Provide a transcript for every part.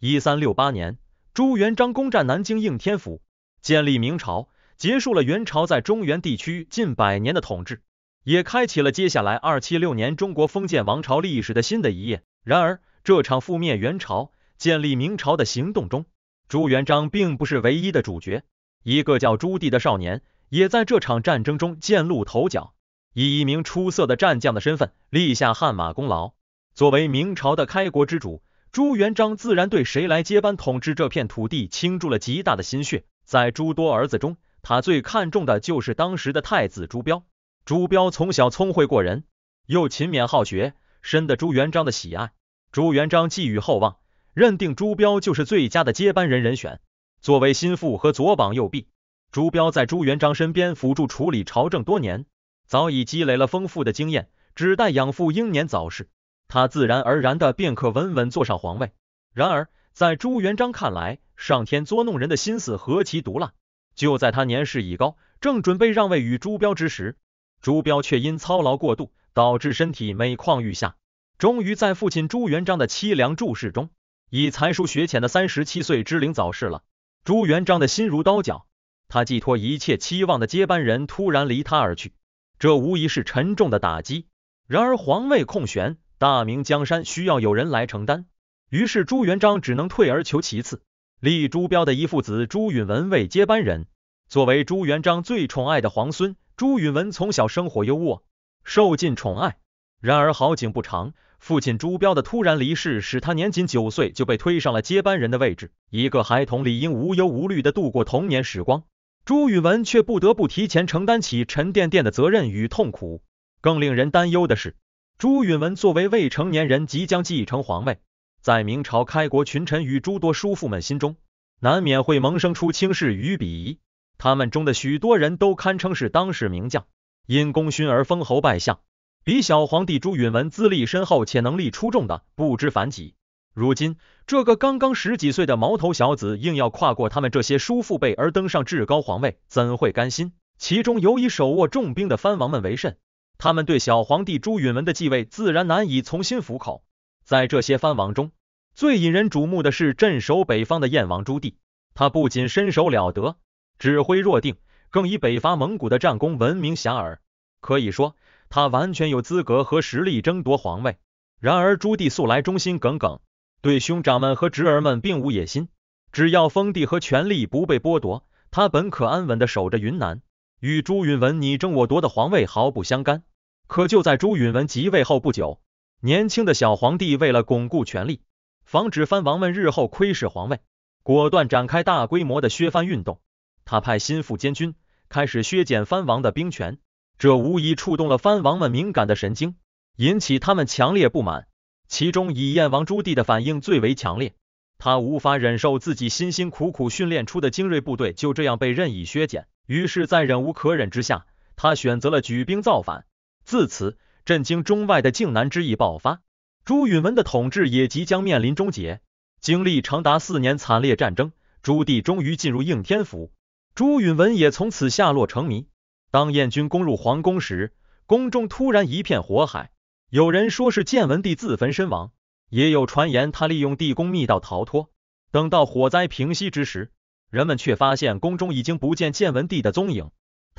一三六八年，朱元璋攻占南京应天府，建立明朝，结束了元朝在中原地区近百年的统治，也开启了接下来二七六年中国封建王朝历史的新的一页。然而，这场覆灭元朝、建立明朝的行动中，朱元璋并不是唯一的主角。一个叫朱棣的少年也在这场战争中崭露头角，以一名出色的战将的身份立下汗马功劳。作为明朝的开国之主。朱元璋自然对谁来接班统治这片土地倾注了极大的心血，在诸多儿子中，他最看重的就是当时的太子朱标。朱标从小聪慧过人，又勤勉好学，深得朱元璋的喜爱。朱元璋寄予厚望，认定朱标就是最佳的接班人人选。作为心腹和左膀右臂，朱标在朱元璋身边辅助处理朝政多年，早已积累了丰富的经验，只待养父英年早逝。他自然而然的便可稳稳坐上皇位。然而，在朱元璋看来，上天捉弄人的心思何其毒辣！就在他年事已高，正准备让位与朱标之时，朱标却因操劳过度，导致身体每况愈下，终于在父亲朱元璋的凄凉注视中，以才疏学浅的三十七岁之龄早逝了。朱元璋的心如刀绞，他寄托一切期望的接班人突然离他而去，这无疑是沉重的打击。然而，皇位空悬。大明江山需要有人来承担，于是朱元璋只能退而求其次，立朱标的义父子朱允文为接班人。作为朱元璋最宠爱的皇孙，朱允文从小生活优渥，受尽宠爱。然而好景不长，父亲朱标的突然离世，使他年仅九岁就被推上了接班人的位置。一个孩童理应无忧无虑的度过童年时光，朱允文却不得不提前承担起沉甸甸的责任与痛苦。更令人担忧的是。朱允文作为未成年人即将继承皇位，在明朝开国群臣与诸多叔父们心中，难免会萌生出轻视与鄙夷。他们中的许多人都堪称是当世名将，因功勋而封侯拜相，比小皇帝朱允文资历深厚且能力出众的不知凡几。如今这个刚刚十几岁的毛头小子硬要跨过他们这些叔父辈而登上至高皇位，怎会甘心？其中尤以手握重兵的藩王们为甚。他们对小皇帝朱允文的继位自然难以从心服口。在这些藩王中，最引人瞩目的是镇守北方的燕王朱棣。他不仅身手了得，指挥若定，更以北伐蒙古的战功闻名遐迩。可以说，他完全有资格和实力争夺皇位。然而，朱棣素来忠心耿耿，对兄长们和侄儿们并无野心。只要封地和权力不被剥夺，他本可安稳地守着云南，与朱允文你争我夺的皇位毫不相干。可就在朱允文即位后不久，年轻的小皇帝为了巩固权力，防止藩王们日后窥视皇位，果断展开大规模的削藩运动。他派心腹监军开始削减藩王的兵权，这无疑触动了藩王们敏感的神经，引起他们强烈不满。其中以燕王朱棣的反应最为强烈，他无法忍受自己辛辛苦苦训练出的精锐部队就这样被任意削减，于是，在忍无可忍之下，他选择了举兵造反。自此，震惊中外的靖难之役爆发，朱允文的统治也即将面临终结。经历长达四年惨烈战争，朱棣终于进入应天府，朱允文也从此下落成谜。当燕军攻入皇宫时，宫中突然一片火海，有人说是建文帝自焚身亡，也有传言他利用地宫密道逃脱。等到火灾平息之时，人们却发现宫中已经不见建文帝的踪影。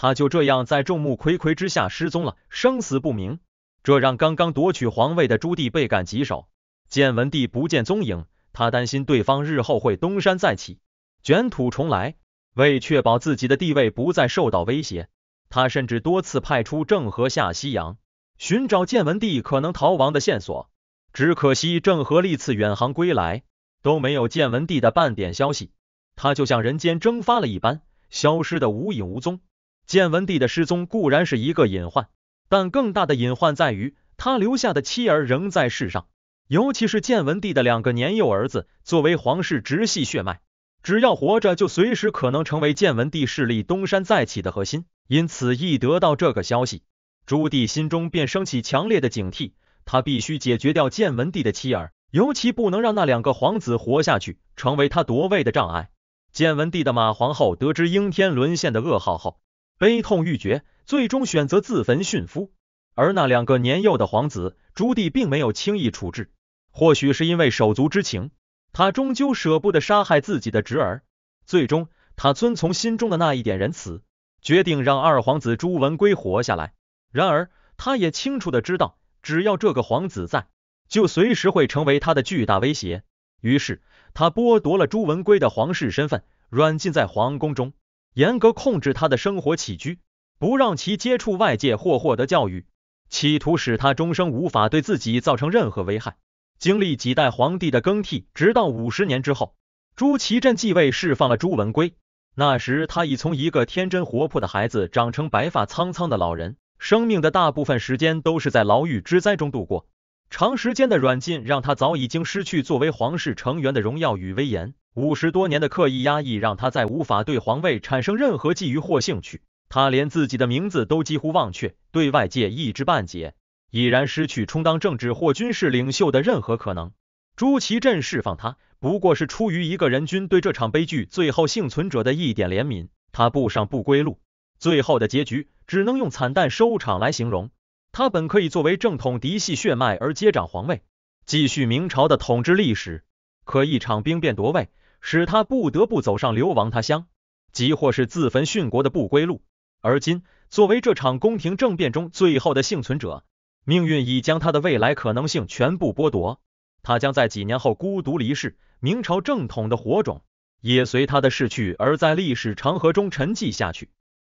他就这样在众目睽睽之下失踪了，生死不明。这让刚刚夺取皇位的朱棣倍感棘手。建文帝不见踪影，他担心对方日后会东山再起，卷土重来。为确保自己的地位不再受到威胁，他甚至多次派出郑和下西洋，寻找建文帝可能逃亡的线索。只可惜郑和历次远航归来，都没有建文帝的半点消息，他就像人间蒸发了一般，消失的无影无踪。建文帝的失踪固然是一个隐患，但更大的隐患在于他留下的妻儿仍在世上，尤其是建文帝的两个年幼儿子，作为皇室直系血脉，只要活着就随时可能成为建文帝势力东山再起的核心。因此，一得到这个消息，朱棣心中便升起强烈的警惕，他必须解决掉建文帝的妻儿，尤其不能让那两个皇子活下去，成为他夺位的障碍。建文帝的马皇后得知应天沦陷的噩耗后。悲痛欲绝，最终选择自焚殉夫。而那两个年幼的皇子，朱棣并没有轻易处置，或许是因为手足之情，他终究舍不得杀害自己的侄儿。最终，他遵从心中的那一点仁慈，决定让二皇子朱文圭活下来。然而，他也清楚的知道，只要这个皇子在，就随时会成为他的巨大威胁。于是，他剥夺了朱文圭的皇室身份，软禁在皇宫中。严格控制他的生活起居，不让其接触外界或获得教育，企图使他终生无法对自己造成任何危害。经历几代皇帝的更替，直到五十年之后，朱祁镇继位，释放了朱文圭。那时，他已从一个天真活泼的孩子长成白发苍苍的老人，生命的大部分时间都是在牢狱之灾中度过。长时间的软禁让他早已经失去作为皇室成员的荣耀与威严。五十多年的刻意压抑，让他再无法对皇位产生任何觊觎或兴趣。他连自己的名字都几乎忘却，对外界一知半解，已然失去充当政治或军事领袖的任何可能。朱祁镇释放他，不过是出于一个人君对这场悲剧最后幸存者的一点怜悯。他步上不归路，最后的结局只能用惨淡收场来形容。他本可以作为正统嫡系血脉而接掌皇位，继续明朝的统治历史，可一场兵变夺位。使他不得不走上流亡他乡，即或是自焚殉国的不归路。而今，作为这场宫廷政变中最后的幸存者，命运已将他的未来可能性全部剥夺。他将在几年后孤独离世，明朝正统的火种也随他的逝去而在历史长河中沉寂下去。